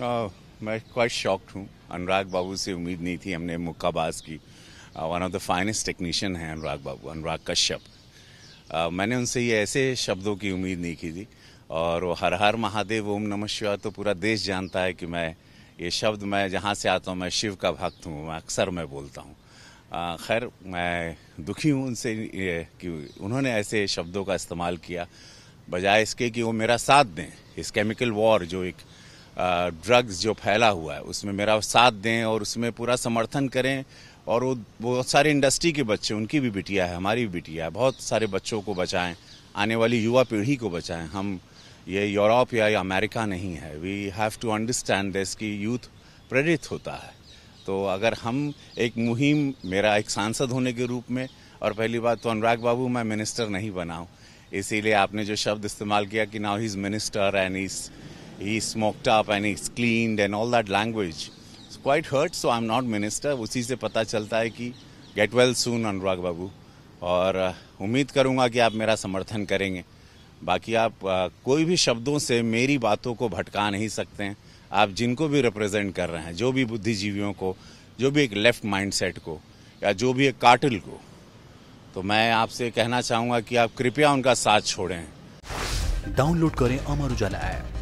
आ, मैं quite shocked हूँ अनुराग बाबू से उम्मीद नहीं थी हमने मुक्काबाज की one of the finest technician है अनुराग बाबू अनुराग कश्यप मैंने उनसे ये ऐसे शब्दों की उम्मीद नहीं की थी और वो हर हर महादेव ओम नम शिवा तो पूरा देश जानता है कि मैं ये शब्द मैं जहाँ से आता हूँ मैं शिव का भक्त हूँ मैं अक्सर मैं बोलता हूँ खैर मैं दुखी हूँ उनसे कि उन्होंने ऐसे शब्दों का इस्तेमाल किया बजाय इसके कि वो मेरा साथ दें इस केमिकल वॉर जो एक ड्रग्स जो फैला हुआ है उसमें मेरा साथ दें और उसमें पूरा समर्थन करें और वो बहुत सारे इंडस्ट्री के बच्चे उनकी भी बिटिया है हमारी भी बिटिया है बहुत सारे बच्चों को बचाएं आने वाली युवा पीढ़ी को बचाएं हम ये यूरोप या अमेरिका नहीं है we have to understand this कि यूथ प्रेरित होता है तो अगर हम एक मुहिम मेरा एक सांसद होने के रूप में और पहली बात तो अनुराग बाबू मैं मिनिस्टर नहीं बनाऊँ इसीलिए आपने जो शब्द इस्तेमाल किया कि now he is minister and is he's smoked up and he's cleaned and all that language. It's quite hurt, so I'm not minister. उसी से पता चलता है कि गेट वेल सून अनुराग बाबू और uh, उम्मीद करूंगा कि आप मेरा समर्थन करेंगे बाकी आप uh, कोई भी शब्दों से मेरी बातों को भटका नहीं सकते हैं आप जिनको भी रिप्रेजेंट कर रहे हैं जो भी बुद्धिजीवियों को जो भी एक लेफ्ट माइंडसेट को या जो भी एक काटिल को तो मैं आपसे कहना चाहूंगा कि आप कृपया उनका साथ छोड़ें डाउनलोड करें अमर उजाला ऐप